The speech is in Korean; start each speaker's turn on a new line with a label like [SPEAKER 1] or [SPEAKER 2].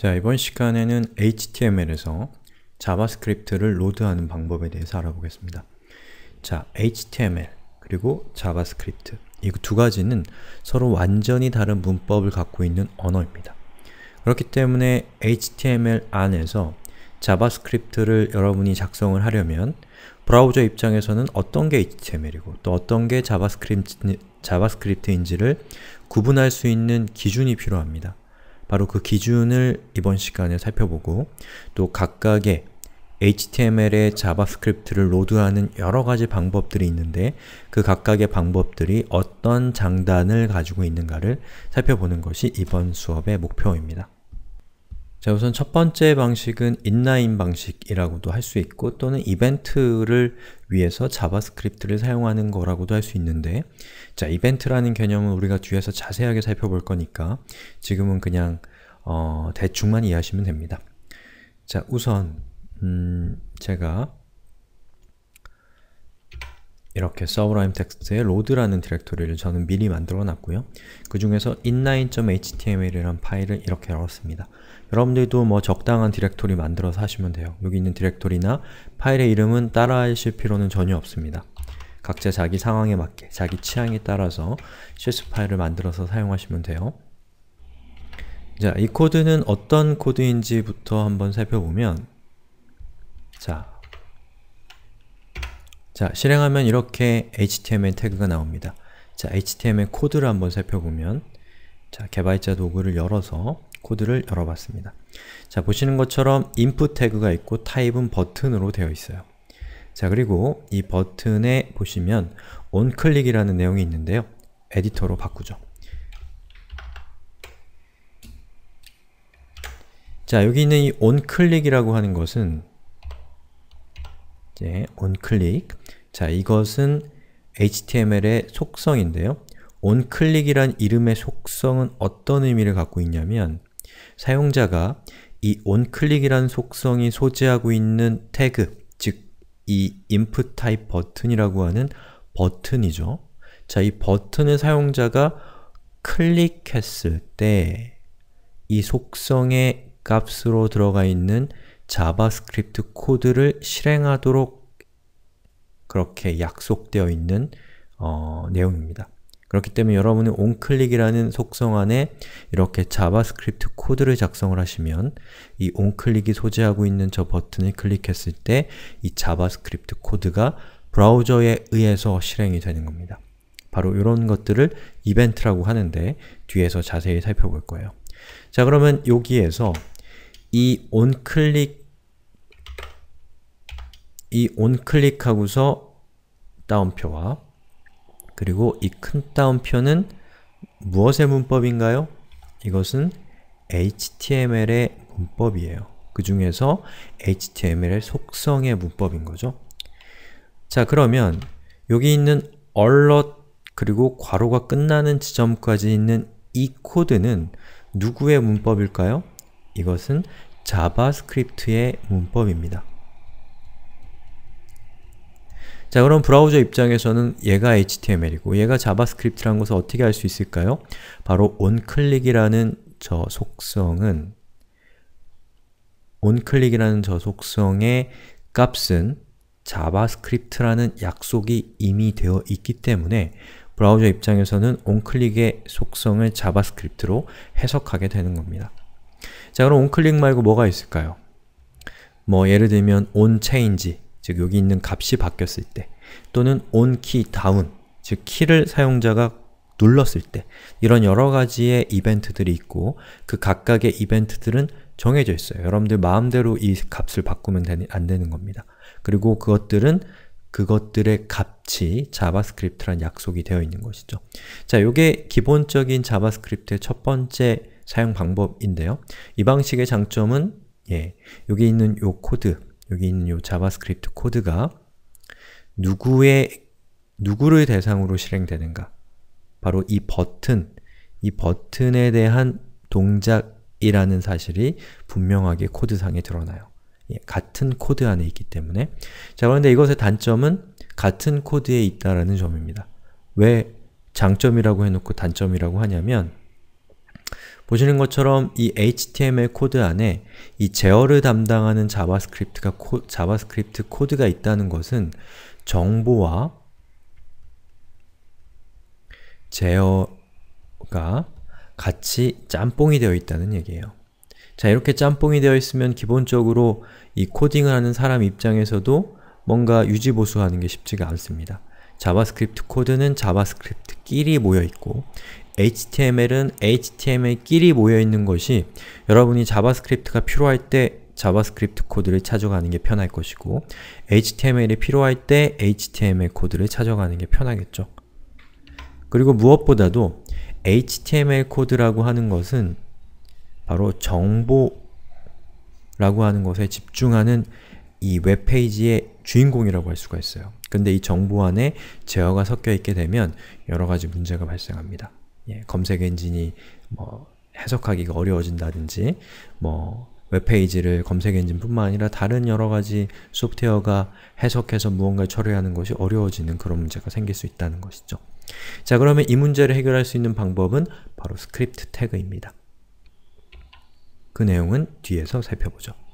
[SPEAKER 1] 자, 이번 시간에는 HTML에서 자바스크립트를 로드하는 방법에 대해서 알아보겠습니다. 자, HTML 그리고 자바스크립트 이 두 가지는 서로 완전히 다른 문법을 갖고 있는 언어입니다. 그렇기 때문에 HTML 안에서 자바스크립트를 여러분이 작성을 하려면 브라우저 입장에서는 어떤 게 HTML이고 또 어떤 게 자바스크립트, 자바스크립트인지를 구분할 수 있는 기준이 필요합니다. 바로 그 기준을 이번 시간에 살펴보고 또 각각의 HTML에 자바스크립트를 로드하는 여러가지 방법들이 있는데 그 각각의 방법들이 어떤 장단을 가지고 있는가를 살펴보는 것이 이번 수업의 목표입니다. 자, 우선 첫 번째 방식은 인라인 방식이라고도 할 수 있고 또는 이벤트를 위해서 자바스크립트를 사용하는 거라고도 할 수 있는데 자, 이벤트라는 개념은 우리가 뒤에서 자세하게 살펴볼 거니까 지금은 그냥 어, 대충만 이해하시면 됩니다. 자, 우선 음, 제가 이렇게 sublime 텍스트의 로드라는 디렉토리를 저는 미리 만들어 놨고요. 그 중에서 i n l i n e h t m l 이라는 파일을 이렇게 열었습니다. 여러분들도 뭐 적당한 디렉토리 만들어서 하시면 돼요. 여기 있는 디렉토리나 파일의 이름은 따라하실 필요는 전혀 없습니다. 각자 자기 상황에 맞게, 자기 취향에 따라서 실수 파일을 만들어서 사용하시면 돼요. 자, 이 코드는 어떤 코드인지부터 한번 살펴보면 자, 자, 실행하면 이렇게 HTML 태그가 나옵니다. 자, HTML 코드를 한번 살펴보면 자, 개발자 도구를 열어서 코드를 열어봤습니다. 자, 보시는 것처럼 input 태그가 있고 t 타입은 버튼으로 되어 있어요. 자, 그리고 이 버튼에 보시면 onClick이라는 내용이 있는데요. 에디터로 바꾸죠. 자, 여기 있는 이 onClick이라고 하는 것은 이제 onClick 자, 이것은 HTML의 속성인데요. onClick이란 이름의 속성은 어떤 의미를 갖고 있냐면 사용자가 이 onClick이란 속성이 소재하고 있는 태그, 즉 이 input type 버튼이라고 하는 버튼이죠. 자, 이 버튼을 사용자가 클릭했을 때 이 속성의 값으로 들어가 있는 자바스크립트 코드를 실행하도록 그렇게 약속되어 있는 어, 내용입니다. 그렇기 때문에 여러분은 onClick이라는 속성 안에 이렇게 자바스크립트 코드를 작성을 하시면 이 onClick이 소재하고 있는 저 버튼을 클릭했을 때 이 자바스크립트 코드가 브라우저에 의해서 실행이 되는 겁니다. 바로 이런 것들을 이벤트라고 하는데 뒤에서 자세히 살펴볼 거예요. 자 그러면 여기에서 이 onClick 이 온클릭하고서 따옴표와 그리고 이 큰따옴표는 무엇의 문법인가요? 이것은 HTML의 문법이에요. 그 중에서 HTML의 속성의 문법인 거죠. 자 그러면 여기 있는 alert 그리고 괄호가 끝나는 지점까지 있는 이 코드는 누구의 문법일까요? 이것은 자바스크립트의 문법입니다. 자, 그럼 브라우저 입장에서는 얘가 HTML이고 얘가 자바스크립트라는 것을 어떻게 알 수 있을까요? 바로 onClick이라는 저 속성은 onClick이라는 저 속성의 값은 자바스크립트라는 약속이 이미 되어 있기 때문에 브라우저 입장에서는 onClick의 속성을 자바스크립트로 해석하게 되는 겁니다. 자, 그럼 onClick 말고 뭐가 있을까요? 뭐 예를 들면 onChange 즉 여기 있는 값이 바뀌었을 때 또는 onKeyDown, 즉 키를 사용자가 눌렀을 때 이런 여러 가지의 이벤트들이 있고 그 각각의 이벤트들은 정해져 있어요. 여러분들 마음대로 이 값을 바꾸면 되안 되는 겁니다. 그리고 그것들은 그것들의 값이 자바스크립트란 약속이 되어 있는 것이죠. 자, 요게 기본적인 자바스크립트의 첫 번째 사용 방법인데요. 이 방식의 장점은 예, 여기 있는 요 코드, 여기 있는 이 자바스크립트 코드가 누구의 누구를 대상으로 실행되는가 바로 이 버튼, 이 버튼에 대한 동작이라는 사실이 분명하게 코드상에 드러나요. 예, 같은 코드 안에 있기 때문에 자 그런데 이것의 단점은 같은 코드에 있다라는 점입니다. 왜 장점이라고 해놓고 단점이라고 하냐면 보시는 것처럼 이 HTML 코드 안에 이 제어를 담당하는 자바스크립트가 코, 자바스크립트 코드가 있다는 것은 정보와 제어가 같이 짬뽕이 되어 있다는 얘기예요. 자, 이렇게 짬뽕이 되어 있으면 기본적으로 이 코딩을 하는 사람 입장에서도 뭔가 유지보수하는 게 쉽지가 않습니다. 자바스크립트 코드는 자바스크립트끼리 모여있고 HTML은 HTML끼리 모여있는 것이 여러분이 자바스크립트가 필요할 때 자바스크립트 코드를 찾아가는 게 편할 것이고 HTML이 필요할 때 HTML 코드를 찾아가는 게 편하겠죠. 그리고 무엇보다도 HTML 코드라고 하는 것은 바로 정보라고 하는 것에 집중하는 이 웹페이지의 주인공이라고 할 수가 있어요. 근데 이 정보 안에 제어가 섞여 있게 되면 여러가지 문제가 발생합니다. 예, 검색 엔진이 뭐 해석하기가 어려워진다든지 뭐 웹페이지를 검색 엔진뿐만 아니라 다른 여러 가지 소프트웨어가 해석해서 무언가를 처리하는 것이 어려워지는 그런 문제가 생길 수 있다는 것이죠. 자 그러면 이 문제를 해결할 수 있는 방법은 바로 스크립트 태그입니다. 그 내용은 뒤에서 살펴보죠.